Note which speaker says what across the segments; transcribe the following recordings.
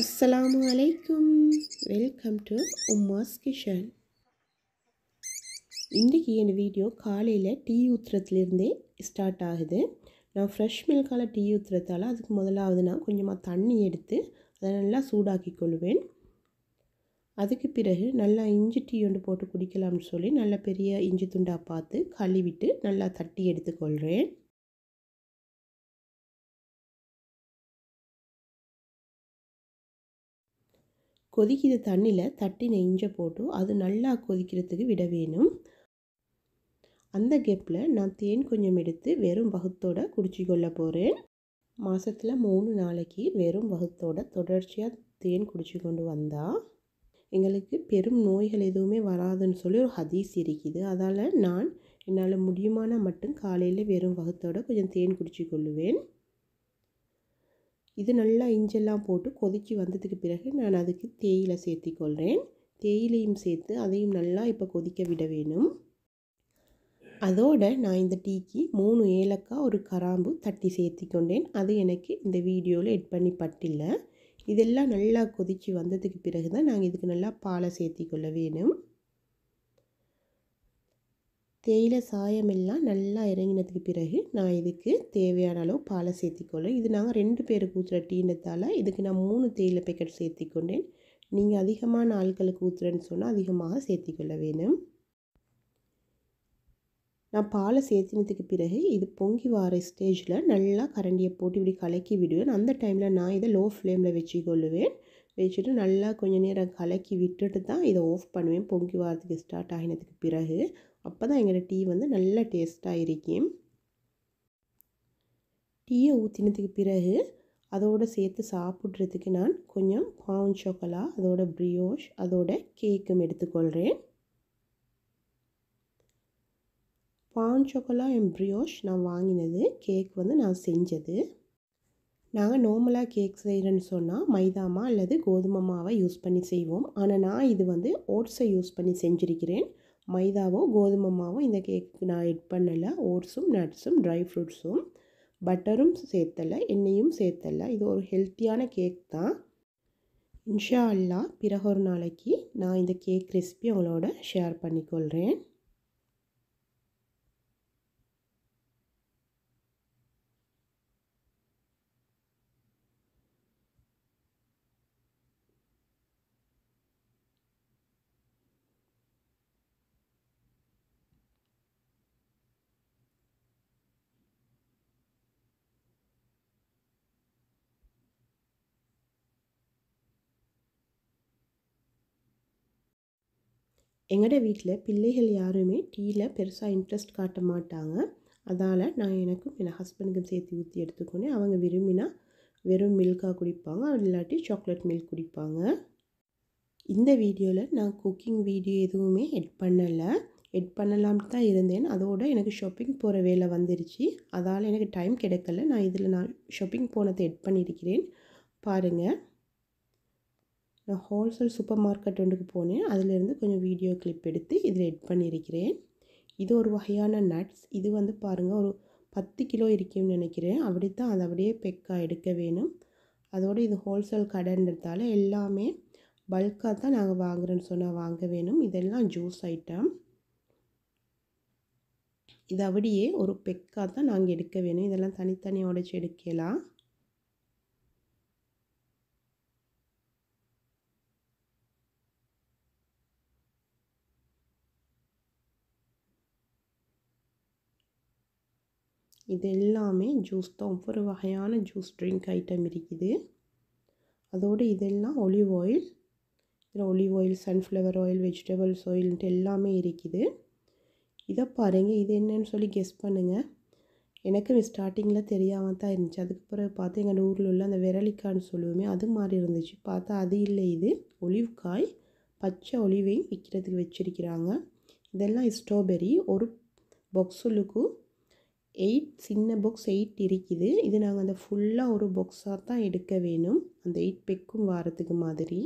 Speaker 1: அஸ்ஸலாமு அலைக்கும் welcome to Umma's kitchen இன்றைக்கி என் வீடியோ காலையில் டீ ஊற்றுறதுலேருந்தே ஸ்டார்ட் ஆகுது நான் ஃப்ரெஷ் மில்கால் டீ ஊற்றுறதால அதுக்கு முதலாவது நான் கொஞ்சமாக தண்ணி எடுத்து அதை நல்லா சூடாக்கி கொள்வேன் அதுக்கு பிறகு நல்லா இஞ்சி டீ ஒன்று போட்டு குடிக்கலாம்னு சொல்லி நல்லா பெரிய இஞ்சி துண்டாக பார்த்து கழுவிட்டு நல்லா தட்டி எடுத்துக்கொள்கிறேன் கொதிக்கிற தண்ணியில் தட்டி நெஞ்ச போட்டு அது நல்லா கொதிக்கிறதுக்கு விட வேணும் அந்த கெப்பில் நான் தேன் கொஞ்சம் எடுத்து வெறும் வகுத்தோடு குடிச்சு கொள்ள போகிறேன் மாதத்தில் மூணு நாளைக்கு வெறும் வகுத்தோட தொடர்ச்சியாக தேன் குடிச்சு கொண்டு வந்தால் எங்களுக்கு பெரும் நோய்கள் எதுவுமே வராதுன்னு சொல்லி ஒரு ஹதீஸ் இருக்குது அதால் நான் என்னால் முடியுமான மட்டும் காலையில் வெறும் வகுத்தோட கொஞ்சம் தேன் குடிச்சு கொள்ளுவேன் இது நல்லா இஞ்செல்லாம் போட்டு கொதித்து வந்ததுக்கு பிறகு நான் அதுக்கு தேயிலை சேர்த்திக்கொள்கிறேன் தேயிலையும் சேர்த்து அதையும் நல்லா இப்போ கொதிக்க விட வேணும் அதோட நான் இந்த டீக்கு மூணு ஏலக்காய் ஒரு கராம்பு தட்டி சேர்த்தி கொண்டேன் அது எனக்கு இந்த வீடியோவில் எட் பண்ணி பட்டில்லை இதெல்லாம் நல்லா கொதித்து வந்ததுக்கு பிறகு தான் நாங்கள் இதுக்கு நல்லா பாலை சேர்த்தி கொள்ள வேணும் தேயிலை சாயமெல்லாம் நல்லா இறங்கினதுக்கு பிறகு நான் இதுக்கு தேவையான அளவு பாலை சேர்த்திக்கொள்ளேன் இது நாங்கள் ரெண்டு பேருக்கு ஊற்றுற டீனத்தால் இதுக்கு நான் மூணு தேயிலை பேக்கெட் சேர்த்திக்கொண்டேன் நீங்கள் அதிகமான ஆட்களுக்கு ஊற்றுறேன்னு சொன்னால் அதிகமாக சேர்த்திக்கொள்ள வேணும் நான் பாலை சேர்த்தினதுக்கு பிறகு இது பொங்கி வர ஸ்டேஜில் நல்லா கரண்டியை போட்டு இப்படி கலக்கி விடுவேன் அந்த டைமில் நான் இதை லோ ஃப்ளேமில் வச்சுக்கொள்ளுவேன் வச்சுட்டு நல்லா கொஞ்சம் நேரம் கலக்கி விட்டுட்டு தான் இதை ஆஃப் பண்ணுவேன் பொங்கி வாரத்துக்கு ஸ்டார்ட் ஆகினதுக்கு பிறகு அப்போ தான் எங்களோட டீ வந்து நல்லா டேஸ்ட்டாக இருக்கும் டீயை ஊற்றினதுக்கு பிறகு அதோடு சேர்த்து சாப்பிட்றதுக்கு நான் கொஞ்சம் பவுன் சோக்கலா அதோட ப்ரியோஷ் அதோட கேக்கும் எடுத்துக்கொள்கிறேன் பான் சோக்கலா என் ப்ரியோஷ் நான் வாங்கினது கேக் வந்து நான் செஞ்சது நாங்கள் நார்மலாக கேக் செய்கிறேன்னு சொன்னால் மைதாமா அல்லது கோதுமை மாவை யூஸ் பண்ணி செய்வோம் ஆனால் நான் இது வந்து ஓட்ஸை யூஸ் பண்ணி செஞ்சுருக்கிறேன் மைதாவோ கோதுமை மாவோ இந்த கேக்கு நான் எட் பண்ணலை ஓட்ஸும் நட்ஸும் ட்ரை ஃப்ரூட்ஸும் பட்டரும் சேர்த்தலை எண்ணெயும் சேர்த்தலை இது ஒரு ஹெல்த்தியான கேக் தான் இன்ஷா அல்லா பிறகு ஒரு நாளைக்கு நான் இந்த கேக் ரெசிபி உங்களோட ஷேர் பண்ணிக்கொள்கிறேன் எங்களோட வீட்டில் பிள்ளைகள் யாருமே டீயில் பெருசாக இன்ட்ரெஸ்ட் காட்ட மாட்டாங்க அதால் நான் எனக்கும் என் ஹஸ்பண்டுக்கும் சேர்த்து ஊற்றி எடுத்துக்கொண்டேன் அவங்க விரும்பினா வெறும் மில்காக குடிப்பாங்க இல்லாட்டி சாக்லேட் மில்க் குடிப்பாங்க இந்த வீடியோவில் நான் குக்கிங் வீடியோ எதுவுமே எட் பண்ணலை எட் பண்ணலாம்னு தான் இருந்தேன் அதோடு எனக்கு ஷாப்பிங் போகிற வேலை வந்துருச்சு அதால் எனக்கு டைம் கிடைக்கல நான் இதில் நான் ஷாப்பிங் போனதை எட் பண்ணியிருக்கிறேன் பாருங்கள் நான் ஹோல்சேல் சூப்பர் மார்க்கெட் ஒன்றுக்கு போனேன் அதிலேருந்து கொஞ்சம் வீடியோ கிளிப் எடுத்து இதில் எட் பண்ணியிருக்கிறேன் இது ஒரு வகையான நட்ஸ் இது வந்து பாருங்கள் ஒரு பத்து கிலோ இருக்கும்னு நினைக்கிறேன் அப்படி தான் அதை அப்படியே பெக்காக எடுக்க வேணும் அதோடு இது ஹோல்சேல் கடைன்றதால எல்லாமே பல்காக தான் நாங்கள் வாங்குகிறேன்னு சொன்னால் வாங்க வேணும் இதெல்லாம் ஜூஸ் ஐட்டம் இது அப்படியே ஒரு பெக்காக தான் நாங்கள் எடுக்க வேணும் இதெல்லாம் தனித்தனியோட உடைச்சி எடுக்கலாம் இது எல்லாமே ஜூஸ் தான் ஒவ்வொரு வகையான ஜூஸ் ட்ரிங்க் ஐட்டம் இருக்குது அதோடு இதெல்லாம் ஒலிவ் ஆயில் இதில் olive oil sunflower oil vegetables ஆயில்ன்ட்டு எல்லாமே இருக்குது இதை பாருங்கள் இது என்னன்னு சொல்லி கெஸ் பண்ணுங்கள் எனக்கு ஸ்டார்டிங்கில் தெரியாமல் தான் இருந்துச்சு அதுக்கு பிறகு பார்த்து எங்கள் ஊரில் உள்ள அந்த விரலிக்கான்னு சொல்லுவோமே அது மாதிரி இருந்துச்சு பார்த்தா அது இல்லை இது ஒலிவ் காய் பச்சை ஒலிவையும் விற்கிறதுக்கு வச்சுருக்கிறாங்க இதெல்லாம் ஸ்ட்ராபெரி ஒரு பொக்ஸுலுக்கும் எயிட் சின்ன பாக்ஸ் எயிட் இருக்குது இது நாங்கள் அந்த ஃபுல்லாக ஒரு பாக்ஸாக தான் எடுக்க வேணும் அந்த எயிட் பெக்கும் வாரத்துக்கு மாதிரி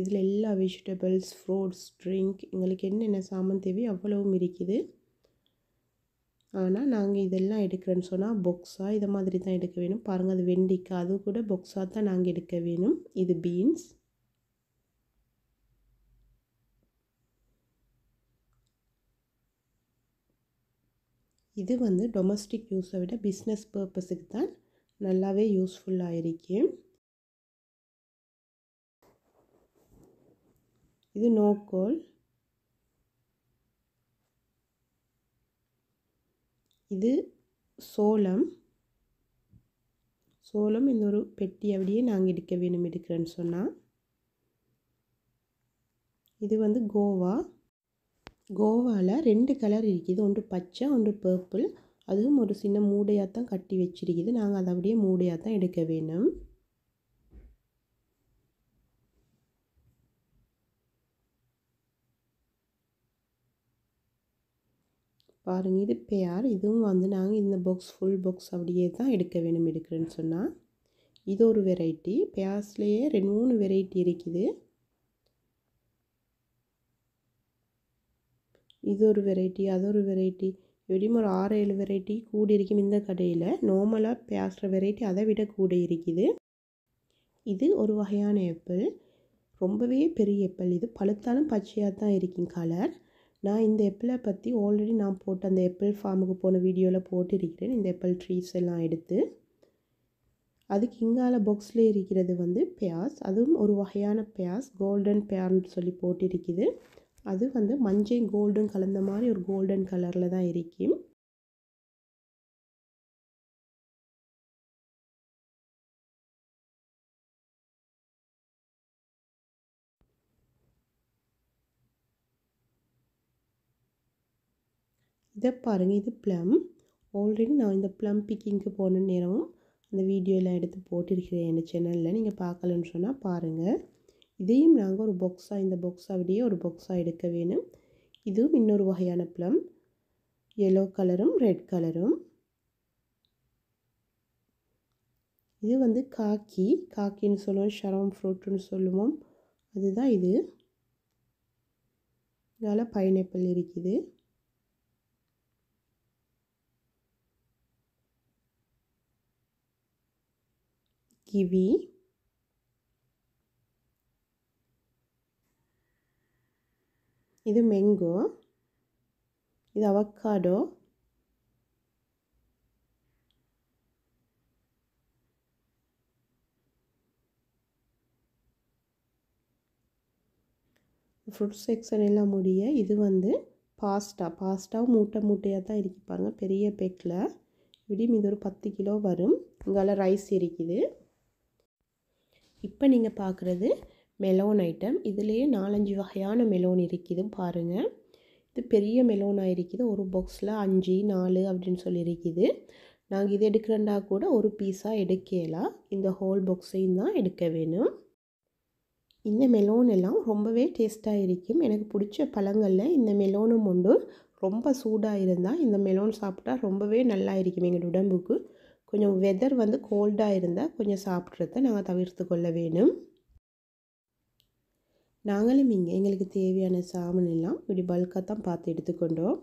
Speaker 1: இதில் எல்லா வெஜிடபிள்ஸ் ஃப்ரூட்ஸ் ட்ரிங்க் எங்களுக்கு என்னென்ன சாமான் தேவையோ அவ்வளவும் இருக்குது ஆனால் நாங்கள் இதெல்லாம் எடுக்கிறேன்னு சொன்னால் பொக்ஸாக இதை மாதிரி தான் எடுக்க வேணும் பாருங்கள் அது வெண்டிக்காய் அது கூட பொக்ஸாக தான் நாங்கள் எடுக்க வேணும் இது பீன்ஸ் இது வந்து டொமஸ்டிக் யூஸை விட பிஸ்னஸ் பர்பஸுக்கு தான் நல்லாவே யூஸ்ஃபுல்லாக இருக்குது இது நோக்கோல் இது சோளம் சோளம் இந்த ஒரு பெட்டி அப்படியே நாங்கள் எடுக்க வேணும் எடுக்கிறேன்னு சொன்னால் இது வந்து கோவா கோவாவில் ரெண்டு கலர் இருக்குது ஒன்று பச்சை ஒன்று பர்பிள் அதுவும் ஒரு சின்ன மூடையாக தான் கட்டி வச்சிருக்குது நாங்கள் அதை அப்படியே மூடையாக தான் எடுக்க வேணும் பாருங்கள் இது பேர் இதுவும் வந்து நாங்கள் இந்த பாக்ஸ் ஃபுல் பாக்ஸ் அப்படியே தான் எடுக்க வேணும் எடுக்கிறேன்னு சொன்னால் இது ஒரு வெரைட்டி பேர்ஸ்லேயே ரெண்டு மூணு வெரைட்டி இருக்குது இது ஒரு வெரைட்டி அது ஒரு வெரைட்டி எப்படியும் ஒரு ஆறு ஏழு வெரைட்டி கூடி இருக்கும் இந்த கடையில் நார்மலாக பேசுகிற வெரைட்டி அதை விட கூட இருக்குது இது ஒரு வகையான ஆப்பிள் ரொம்பவே பெரிய ஆப்பிள் இது பழுத்தாலும் பச்சையாக தான் இருக்கும் கலர் நான் இந்த எப்பிளை பற்றி ஆல்ரெடி நான் போட்டு அந்த எப்பிள் ஃபார்முக்கு போன வீடியோவில் போட்டிருக்கிறேன் இந்த எப்பிள் ட்ரீஸ் எல்லாம் எடுத்து அதுக்கு இங்கால பாக்ஸில் இருக்கிறது வந்து பியாஸ் அதுவும் ஒரு வகையான பியாஸ் கோல்டன் பியார்னு சொல்லி போட்டிருக்குது அது வந்து மஞ்சள் கோல்டும் கலந்த மாதிரி ஒரு கோல்டன் கலரில் தான் இருக்குது இதை பாருங்கள் இது ப்ளம் ஆல்ரெடி நான் இந்த ப்ளம் பிக்கிங்க்கு போன நேரம் அந்த வீடியோலாம் எடுத்து போட்டிருக்கிறேன் என் சேனலில் நீங்கள் பார்க்கலன்னு சொன்னால் பாருங்கள் இதையும் நாங்கள் ஒரு பாக்ஸாக இந்த பாக்ஸாக விடையே ஒரு பாக்ஸாக எடுக்க வேணும் இதுவும் இன்னொரு வகையான ப்ளம் எல்லோ கலரும் ரெட் கலரும் இது வந்து காக்கி காக்கின்னு சொல்லுவோம் ஷரம் ஃப்ரூட்டுன்னு சொல்லுவோம் அதுதான் இது இதால் பைனாப்பிள் இருக்குது கிவி இது மெங்கோ இது அவக்காடோ ஃப்ரூட் செக்ஷன் எல்லாம் முடிய இது வந்து பாஸ்டா பாஸ்டாவும் மூட்டை மூட்டையாக தான் இருக்குது பாருங்கள் பெரிய பேக்கில் விடியும் இது ஒரு பத்து கிலோ வரும் இங்கால ரைஸ் இருக்குது இப்போ நீங்கள் பார்க்குறது மெலோன் ஐட்டம் இதுலேயே நாலஞ்சு வகையான மெலோன் இருக்குது பாருங்கள் இது பெரிய மெலோனாக இருக்குது ஒரு பாக்ஸில் அஞ்சு நாலு அப்படின்னு சொல்லி இருக்குது நாங்கள் இது எடுக்கிறண்டா கூட ஒரு பீஸாக எடுக்கலாம் இந்த ஹோல் பாக்ஸையும் தான் எடுக்க வேணும் இந்த மெலோன் எல்லாம் ரொம்பவே டேஸ்ட்டாக இருக்கும் எனக்கு பிடிச்ச பழங்களில் இந்த மெலோனும் உண்டு ரொம்ப சூடாக இருந்தால் இந்த மெலோன் சாப்பிட்டா ரொம்பவே நல்லா இருக்கும் எங்கள் உடம்புக்கு கொஞ்சம் வெதர் வந்து கோல்டாக இருந்தால் கொஞ்சம் சாப்பிட்றத நாங்கள் தவிர்த்து கொள்ள வேணும் நாங்களும் இங்கே எங்களுக்கு தேவையான சாமான் எல்லாம் இப்படி பல்காக தான் பார்த்து எடுத்துக்கொண்டோம்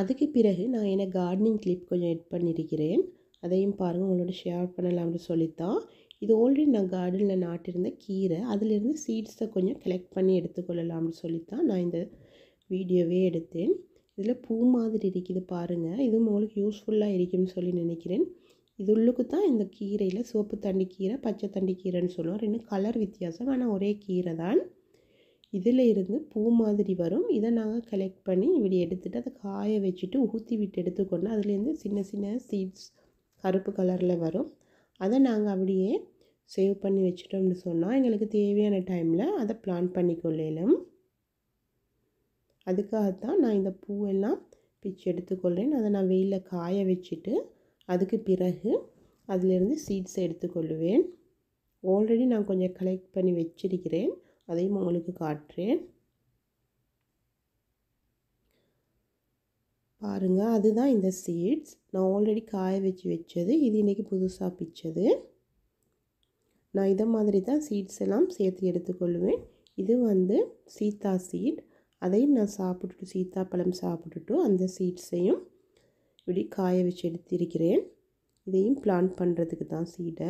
Speaker 1: அதுக்கு பிறகு நான் என்ன கார்டனிங் கிளிப் கொஞ்சம் எட் பண்ணியிருக்கிறேன் அதையும் பாருங்கள் உங்களோட ஷேர் பண்ணலாம்னு சொல்லித்தான் இது ஆல்ரெடி நான் கார்டனில் நாட்டிருந்த கீரை அதிலிருந்து சீட்ஸை கொஞ்சம் கலெக்ட் பண்ணி எடுத்துக்கொள்ளலாம்னு சொல்லித்தான் நான் இந்த வீடியோவே எடுத்தேன் இதில் பூ மாதிரி இருக்குது பாருங்கள் இதுவும் உங்களுக்கு யூஸ்ஃபுல்லாக இருக்கும்னு சொல்லி நினைக்கிறேன் இது உள்ளுக்கு தான் இந்த கீரையில் சோப்பு தண்டி கீரை பச்சை தண்டி கீரைன்னு சொல்லுவோம் ரெண்டு கலர் வித்தியாசம் ஆனால் ஒரே கீரை தான் இதில் இருந்து பூ மாதிரி வரும் இதை நாங்கள் கலெக்ட் பண்ணி இப்படி எடுத்துகிட்டு அதை காய வச்சுட்டு ஊற்றி விட்டு எடுத்துக்கொண்டு அதுலேருந்து சின்ன சின்ன சீட்ஸ் கருப்பு கலரில் வரும் அதை நாங்கள் அப்படியே சேவ் பண்ணி வச்சுட்டோம்னு சொன்னால் எங்களுக்கு தேவையான டைமில் அதை பிளான் பண்ணிக்கொள்ளலும் அதுக்காகத்தான் நான் இந்த பூவெல்லாம் பிச்சு எடுத்துக்கொள்கிறேன் அதை நான் வெயிலில் காய வச்சுட்டு அதுக்கு பிறகு அதிலிருந்து சீட்ஸ் எடுத்துக்கொள்வேன் ஆல்ரெடி நான் கொஞ்சம் கலெக்ட் பண்ணி வச்சிருக்கிறேன் அதையும் உங்களுக்கு காட்டுறேன் பாருங்கள் அதுதான் இந்த சீட்ஸ் நான் ஆல்ரெடி காய வச்சு வச்சது இது இன்றைக்கி புதுசாக பிச்சது நான் இதை மாதிரி தான் சீட்ஸ் எல்லாம் சேர்த்து எடுத்துக்கொள்வேன் இது வந்து சீத்தா சீட் அதையும் நான் சாப்பிட்டுட்டு சீத்தாப்பழம் சாப்பிட்டுட்டு அந்த சீட்ஸையும் இப்படி காய வச்சு எடுத்திருக்கிறேன் இதையும் பிளான் பண்ணுறதுக்கு தான் சீடை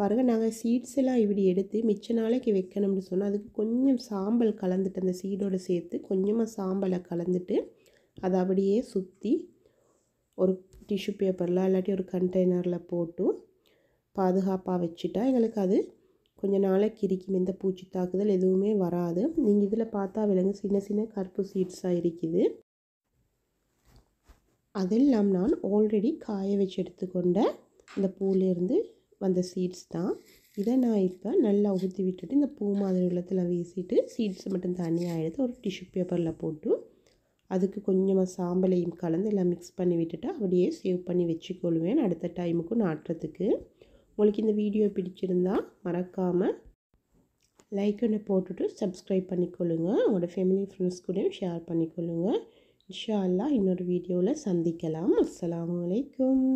Speaker 1: பாருங்கள் நாங்கள் சீட்ஸ் எல்லாம் இப்படி எடுத்து மிச்ச நாளைக்கு வைக்கணும்னு சொன்னால் அதுக்கு கொஞ்சம் சாம்பல் கலந்துட்டு அந்த சீடோடு சேர்த்து கொஞ்சமாக சாம்பலை கலந்துட்டு அதை அப்படியே சுற்றி ஒரு டிஷ்யூ பேப்பரில் இல்லாட்டி ஒரு கண்டெய்னரில் போட்டு பாதுகாப்பாக வச்சுட்டா எங்களுக்கு அது கொஞ்சம் நாளைக்கு இருக்கும் எந்த பூச்சி தாக்குதல் எதுவுமே வராது நீங்கள் இதில் பார்த்தா விலங்கு சின்ன சின்ன கருப்பு சீட்ஸாக இருக்குது அதெல்லாம் நான் ஆல்ரெடி காய வச்சு எடுத்துக்கொண்ட இந்த பூலேருந்து வந்த சீட்ஸ் தான் இதை நான் இப்போ நல்லா ஊற்றி விட்டுட்டு இந்த பூ மாதிரி உள்ளத்தில் வீசிட்டு சீட்ஸை மட்டும் தனியாக எடுத்து ஒரு டிஷ்யூ பேப்பரில் போட்டு அதுக்கு கொஞ்சமாக சாம்பலையும் கலந்து எல்லாம் மிக்ஸ் பண்ணி விட்டுட்டு அப்படியே சேவ் பண்ணி வச்சுக்கொள்வேன் அடுத்த டைமுக்கும் நாட்டுறதுக்கு உங்களுக்கு இந்த வீடியோ பிடிச்சிருந்தா மறக்காமல் லைக் ஒன்று போட்டுட்டு சப்ஸ்கிரைப் பண்ணிக்கொள்ளுங்க உங்களோட ஃபேமிலி ஃப்ரெண்ட்ஸ் கூடயும் ஷேர் பண்ணிக்கொள்ளுங்க இன்ஷா அல்லா இன்னொரு வீடியோவில் சந்திக்கலாம் அஸ்லாம் வலைக்கம்